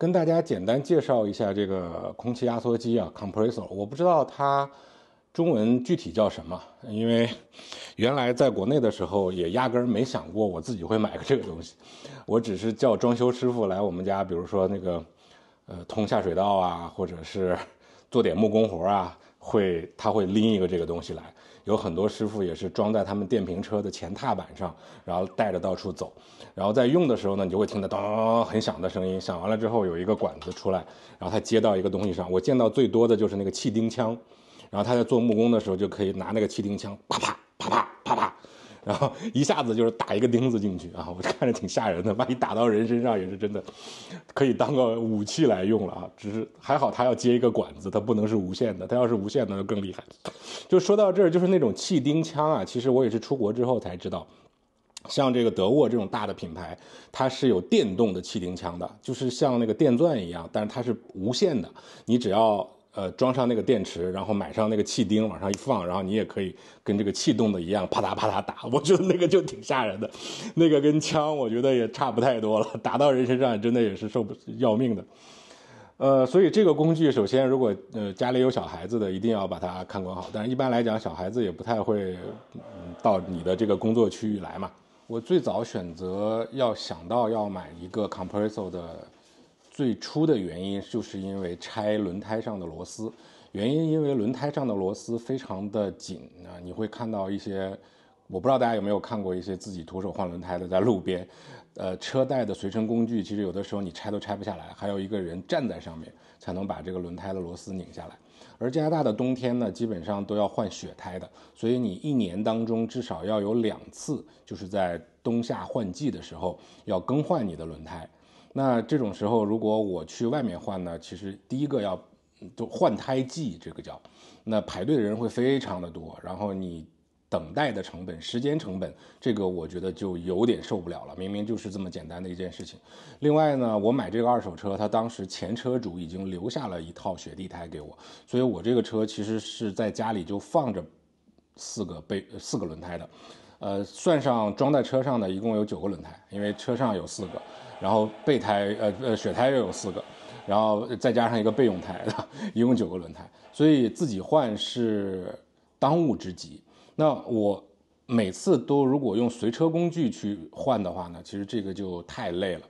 跟大家简单介绍一下这个空气压缩机啊，compressor，我不知道它中文具体叫什么，因为原来在国内的时候也压根儿没想过我自己会买个这个东西，我只是叫装修师傅来我们家，比如说那个呃通下水道啊，或者是做点木工活啊，会他会拎一个这个东西来。有很多师傅也是装在他们电瓶车的前踏板上，然后带着到处走。然后在用的时候呢，你就会听到当很响的声音，响完了之后有一个管子出来，然后它接到一个东西上。我见到最多的就是那个气钉枪，然后他在做木工的时候就可以拿那个气钉枪啪啪啪啪。然后一下子就是打一个钉子进去啊！我看着挺吓人的，万一打到人身上也是真的，可以当个武器来用了啊！只是还好他要接一个管子，它不能是无线的，它要是无线的就更厉害。就说到这儿，就是那种气钉枪啊，其实我也是出国之后才知道，像这个德沃这种大的品牌，它是有电动的气钉枪的，就是像那个电钻一样，但是它是无线的，你只要。呃，装上那个电池，然后买上那个气钉，往上一放，然后你也可以跟这个气动的一样，啪嗒啪嗒打。我觉得那个就挺吓人的，那个跟枪，我觉得也差不太多了。打到人身上，真的也是受要命的。呃，所以这个工具，首先如果呃家里有小孩子的，一定要把它看管好。但是一般来讲，小孩子也不太会到你的这个工作区域来嘛。我最早选择要想到要买一个 Compresso 的。最初的原因就是因为拆轮胎上的螺丝，原因因为轮胎上的螺丝非常的紧啊，你会看到一些，我不知道大家有没有看过一些自己徒手换轮胎的，在路边，呃，车带的随身工具，其实有的时候你拆都拆不下来，还有一个人站在上面才能把这个轮胎的螺丝拧下来。而加拿大的冬天呢，基本上都要换雪胎的，所以你一年当中至少要有两次，就是在冬夏换季的时候要更换你的轮胎。那这种时候，如果我去外面换呢？其实第一个要，就换胎记，这个叫，那排队的人会非常的多，然后你等待的成本、时间成本，这个我觉得就有点受不了了。明明就是这么简单的一件事情。另外呢，我买这个二手车，他当时前车主已经留下了一套雪地胎给我，所以我这个车其实是在家里就放着四个备四个轮胎的。呃，算上装在车上的一共有九个轮胎，因为车上有四个，然后备胎，呃呃雪胎又有四个，然后再加上一个备用胎的，一共九个轮胎，所以自己换是当务之急。那我每次都如果用随车工具去换的话呢，其实这个就太累了。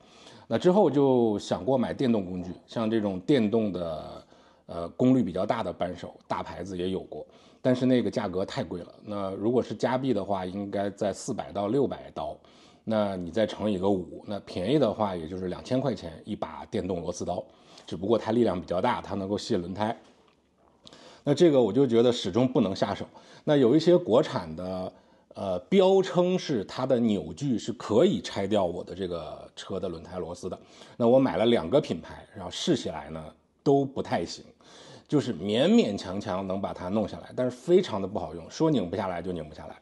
那之后就想过买电动工具，像这种电动的，呃，功率比较大的扳手，大牌子也有过。但是那个价格太贵了。那如果是加币的话，应该在四百到六百刀。那你再乘以个五，那便宜的话也就是两千块钱一把电动螺丝刀。只不过它力量比较大，它能够卸轮胎。那这个我就觉得始终不能下手。那有一些国产的，呃，标称是它的扭矩是可以拆掉我的这个车的轮胎螺丝的。那我买了两个品牌，然后试起来呢都不太行。就是勉勉强强能把它弄下来，但是非常的不好用，说拧不下来就拧不下来，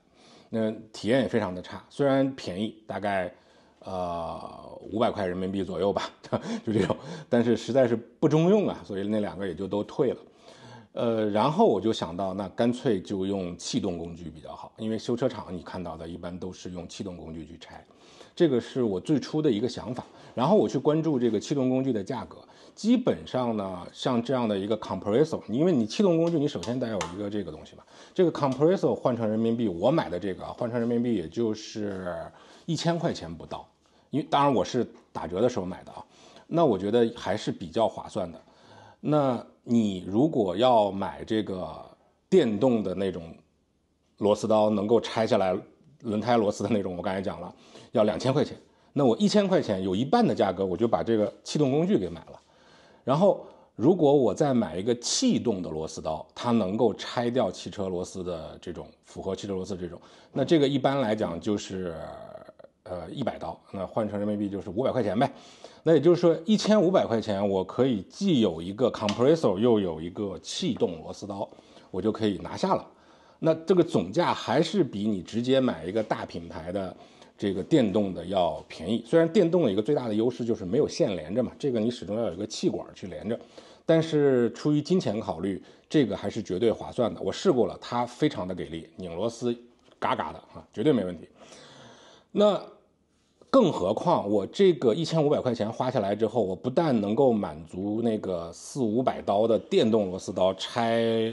那体验也非常的差。虽然便宜，大概，呃，五百块人民币左右吧，就这种，但是实在是不中用啊，所以那两个也就都退了。呃，然后我就想到，那干脆就用气动工具比较好，因为修车厂你看到的一般都是用气动工具去拆，这个是我最初的一个想法。然后我去关注这个气动工具的价格。基本上呢，像这样的一个 Compresso，因为你气动工具，你首先得有一个这个东西嘛。这个 Compresso 换成人民币，我买的这个换成人民币也就是一千块钱不到，因为当然我是打折的时候买的啊。那我觉得还是比较划算的。那你如果要买这个电动的那种螺丝刀，能够拆下来轮胎螺丝的那种，我刚才讲了，要两千块钱。那我一千块钱有一半的价格，我就把这个气动工具给买了。然后，如果我再买一个气动的螺丝刀，它能够拆掉汽车螺丝的这种符合汽车螺丝这种，那这个一般来讲就是呃一百刀，那换成人民币就是五百块钱呗。那也就是说，一千五百块钱，我可以既有一个 Compresso r 又有一个气动螺丝刀，我就可以拿下了。那这个总价还是比你直接买一个大品牌的。这个电动的要便宜，虽然电动的一个最大的优势就是没有线连着嘛，这个你始终要有一个气管去连着，但是出于金钱考虑，这个还是绝对划算的。我试过了，它非常的给力，拧螺丝，嘎嘎的啊，绝对没问题。那更何况我这个一千五百块钱花下来之后，我不但能够满足那个四五百刀的电动螺丝刀拆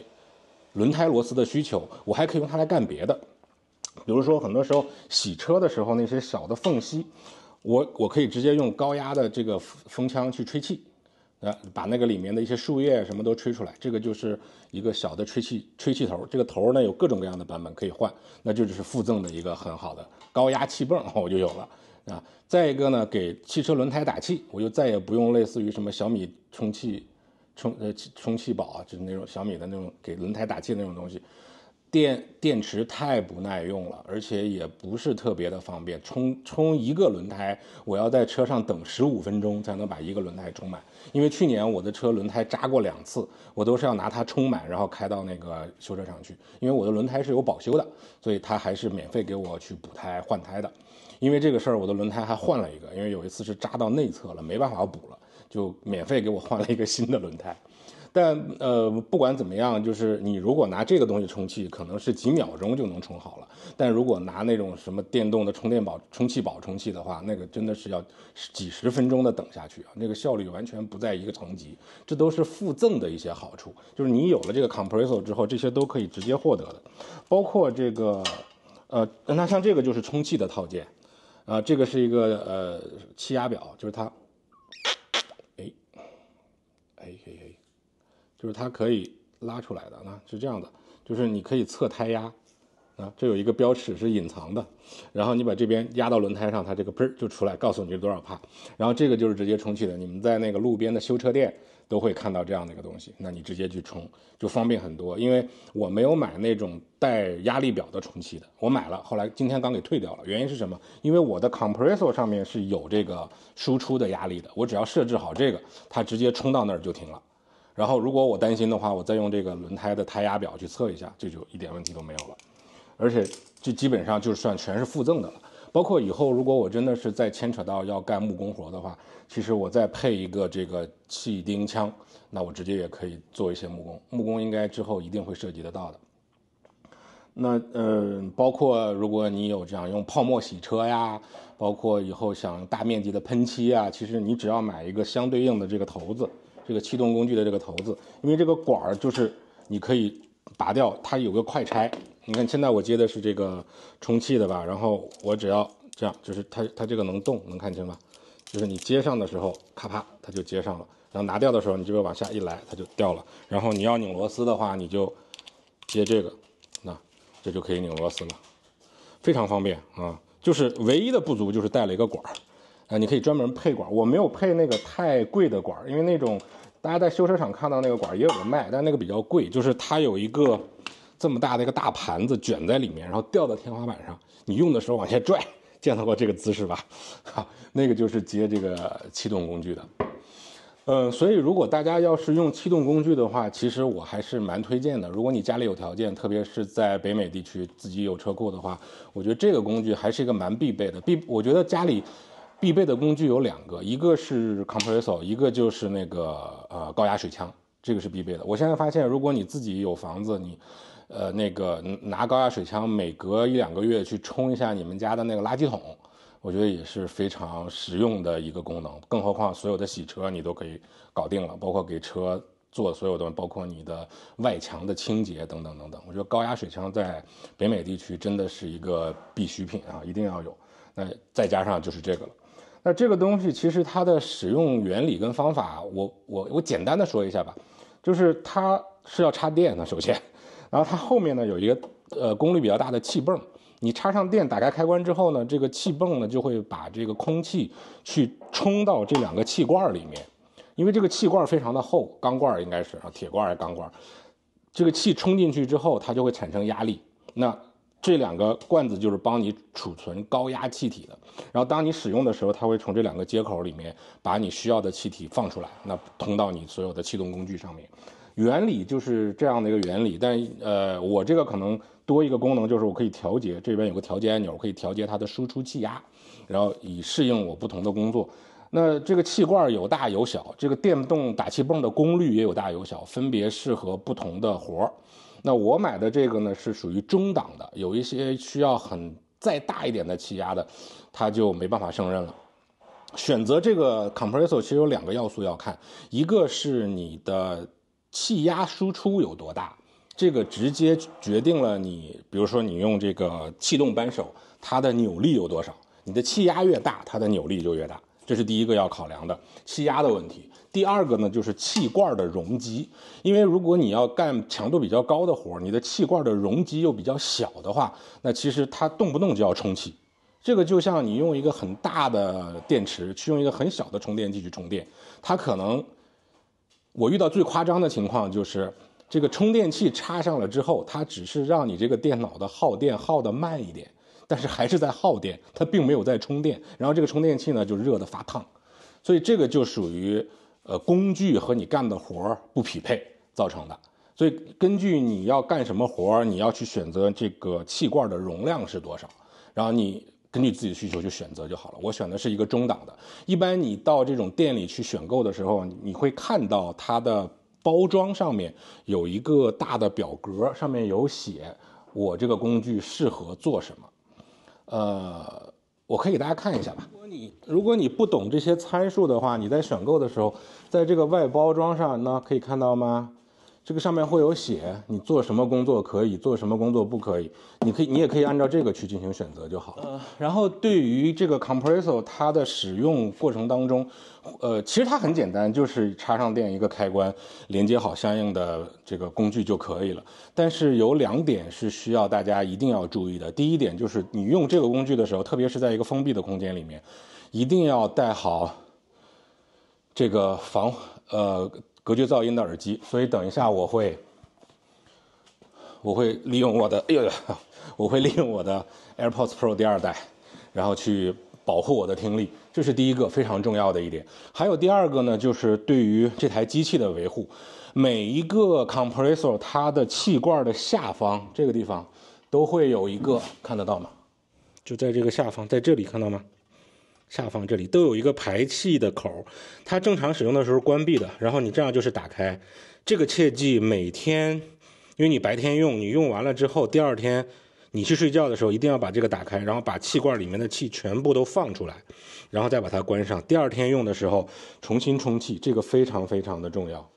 轮胎螺丝的需求，我还可以用它来干别的。比如说，很多时候洗车的时候，那些小的缝隙，我我可以直接用高压的这个风枪去吹气，啊，把那个里面的一些树叶什么都吹出来。这个就是一个小的吹气吹气头，这个头呢有各种各样的版本可以换，那就是附赠的一个很好的高压气泵，我就有了啊。再一个呢，给汽车轮胎打气，我就再也不用类似于什么小米充气充呃充气宝啊，就是那种小米的那种给轮胎打气的那种东西。电电池太不耐用了，而且也不是特别的方便。充充一个轮胎，我要在车上等十五分钟才能把一个轮胎充满。因为去年我的车轮胎扎过两次，我都是要拿它充满，然后开到那个修车厂去。因为我的轮胎是有保修的，所以他还是免费给我去补胎换胎的。因为这个事儿，我的轮胎还换了一个。因为有一次是扎到内侧了，没办法，补了，就免费给我换了一个新的轮胎。但呃，不管怎么样，就是你如果拿这个东西充气，可能是几秒钟就能充好了。但如果拿那种什么电动的充电宝、充气宝充气的话，那个真的是要几十分钟的等下去啊！那个效率完全不在一个层级。这都是附赠的一些好处，就是你有了这个 Compresso 之后，这些都可以直接获得的，包括这个，呃，那像这个就是充气的套件，啊，这个是一个呃气压表，就是它，哎，哎可以。就是它可以拉出来的，啊，是这样的，就是你可以测胎压，啊，这有一个标尺是隐藏的，然后你把这边压到轮胎上，它这个喷就出来，告诉你是多少帕。然后这个就是直接充气的，你们在那个路边的修车店都会看到这样的一个东西，那你直接去充就方便很多。因为我没有买那种带压力表的充气的，我买了，后来今天刚给退掉了。原因是什么？因为我的 Compresso r 上面是有这个输出的压力的，我只要设置好这个，它直接充到那儿就停了。然后，如果我担心的话，我再用这个轮胎的胎压表去测一下，这就一点问题都没有了。而且，这基本上就算全是附赠的了。包括以后，如果我真的是再牵扯到要干木工活的话，其实我再配一个这个气钉枪，那我直接也可以做一些木工。木工应该之后一定会涉及得到的。那，呃，包括如果你有这样用泡沫洗车呀，包括以后想大面积的喷漆呀，其实你只要买一个相对应的这个头子。这个气动工具的这个头子，因为这个管儿就是你可以拔掉，它有个快拆。你看现在我接的是这个充气的吧，然后我只要这样，就是它它这个能动，能看清吗？就是你接上的时候，咔啪它就接上了，然后拿掉的时候，你这边往下一来，它就掉了。然后你要拧螺丝的话，你就接这个，那这就可以拧螺丝了，非常方便啊。就是唯一的不足就是带了一个管儿。啊，你可以专门配管，我没有配那个太贵的管，因为那种大家在修车厂看到那个管也有的卖，但那个比较贵，就是它有一个这么大的一个大盘子卷在里面，然后吊到天花板上，你用的时候往下拽，见到过这个姿势吧？哈，那个就是接这个气动工具的。嗯，所以如果大家要是用气动工具的话，其实我还是蛮推荐的。如果你家里有条件，特别是在北美地区自己有车库的话，我觉得这个工具还是一个蛮必备的。必，我觉得家里。必备的工具有两个，一个是 Compresso，一个就是那个呃高压水枪，这个是必备的。我现在发现，如果你自己有房子，你呃那个拿高压水枪，每隔一两个月去冲一下你们家的那个垃圾桶，我觉得也是非常实用的一个功能。更何况所有的洗车你都可以搞定了，包括给车做所有东西，包括你的外墙的清洁等等等等。我觉得高压水枪在北美地区真的是一个必需品啊，一定要有。那再加上就是这个了。那这个东西其实它的使用原理跟方法，我我我简单的说一下吧，就是它是要插电的，首先，然后它后面呢有一个呃功率比较大的气泵，你插上电，打开开关之后呢，这个气泵呢就会把这个空气去冲到这两个气罐里面，因为这个气罐非常的厚，钢罐应该是啊铁罐还是钢罐，这个气冲进去之后，它就会产生压力，那。这两个罐子就是帮你储存高压气体的，然后当你使用的时候，它会从这两个接口里面把你需要的气体放出来，那通到你所有的气动工具上面。原理就是这样的一个原理，但呃，我这个可能多一个功能，就是我可以调节，这边有个调节按钮，可以调节它的输出气压，然后以适应我不同的工作。那这个气罐有大有小，这个电动打气泵的功率也有大有小，分别适合不同的活儿。那我买的这个呢，是属于中档的，有一些需要很再大一点的气压的，它就没办法胜任了。选择这个 compressor，其实有两个要素要看，一个是你的气压输出有多大，这个直接决定了你，比如说你用这个气动扳手，它的扭力有多少，你的气压越大，它的扭力就越大。这是第一个要考量的气压的问题。第二个呢，就是气罐的容积。因为如果你要干强度比较高的活，你的气罐的容积又比较小的话，那其实它动不动就要充气。这个就像你用一个很大的电池去用一个很小的充电器去充电，它可能我遇到最夸张的情况就是，这个充电器插上了之后，它只是让你这个电脑的耗电耗的慢一点。但是还是在耗电，它并没有在充电。然后这个充电器呢就热的发烫，所以这个就属于呃工具和你干的活不匹配造成的。所以根据你要干什么活，你要去选择这个气罐的容量是多少，然后你根据自己的需求去选择就好了。我选的是一个中档的。一般你到这种店里去选购的时候，你会看到它的包装上面有一个大的表格，上面有写我这个工具适合做什么。呃，我可以给大家看一下吧。你如果你不懂这些参数的话，你在选购的时候，在这个外包装上呢，可以看到吗？这个上面会有写，你做什么工作可以，做什么工作不可以。你可以，你也可以按照这个去进行选择就好了。然后对于这个 compressor，它的使用过程当中，呃，其实它很简单，就是插上电，一个开关，连接好相应的这个工具就可以了。但是有两点是需要大家一定要注意的。第一点就是你用这个工具的时候，特别是在一个封闭的空间里面，一定要带好这个防呃。隔绝噪音的耳机，所以等一下我会，我会利用我的，哎呦，我会利用我的 AirPods Pro 第二代，然后去保护我的听力，这是第一个非常重要的一点。还有第二个呢，就是对于这台机器的维护，每一个 compressor 它的气罐的下方这个地方都会有一个，看得到吗？就在这个下方，在这里看到吗？下方这里都有一个排气的口，它正常使用的时候关闭的。然后你这样就是打开，这个切记每天，因为你白天用，你用完了之后，第二天你去睡觉的时候一定要把这个打开，然后把气罐里面的气全部都放出来，然后再把它关上。第二天用的时候重新充气，这个非常非常的重要。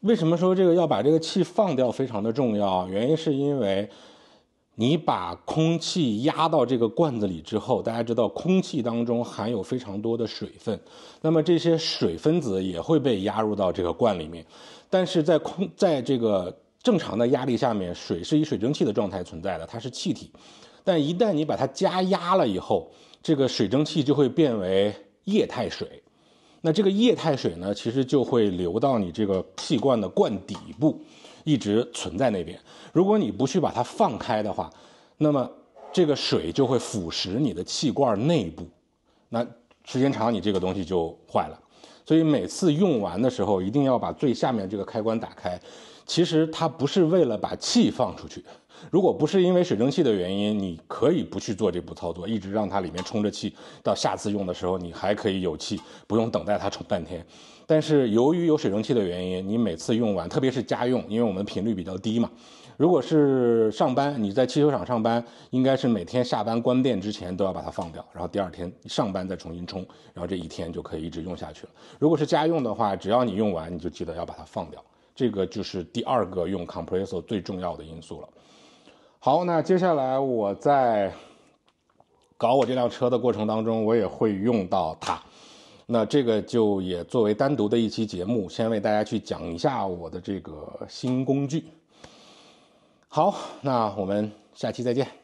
为什么说这个要把这个气放掉非常的重要？原因是因为。你把空气压到这个罐子里之后，大家知道空气当中含有非常多的水分，那么这些水分子也会被压入到这个罐里面。但是在空在这个正常的压力下面，水是以水蒸气的状态存在的，它是气体。但一旦你把它加压了以后，这个水蒸气就会变为液态水。那这个液态水呢，其实就会流到你这个气罐的罐底部。一直存在那边，如果你不去把它放开的话，那么这个水就会腐蚀你的气罐内部，那时间长你这个东西就坏了。所以每次用完的时候，一定要把最下面这个开关打开。其实它不是为了把气放出去，如果不是因为水蒸气的原因，你可以不去做这步操作，一直让它里面充着气，到下次用的时候你还可以有气，不用等待它充半天。但是由于有水蒸气的原因，你每次用完，特别是家用，因为我们频率比较低嘛。如果是上班，你在汽修厂上班，应该是每天下班关店之前都要把它放掉，然后第二天上班再重新充，然后这一天就可以一直用下去了。如果是家用的话，只要你用完，你就记得要把它放掉。这个就是第二个用 Compresso r 最重要的因素了。好，那接下来我在搞我这辆车的过程当中，我也会用到它。那这个就也作为单独的一期节目，先为大家去讲一下我的这个新工具。好，那我们下期再见。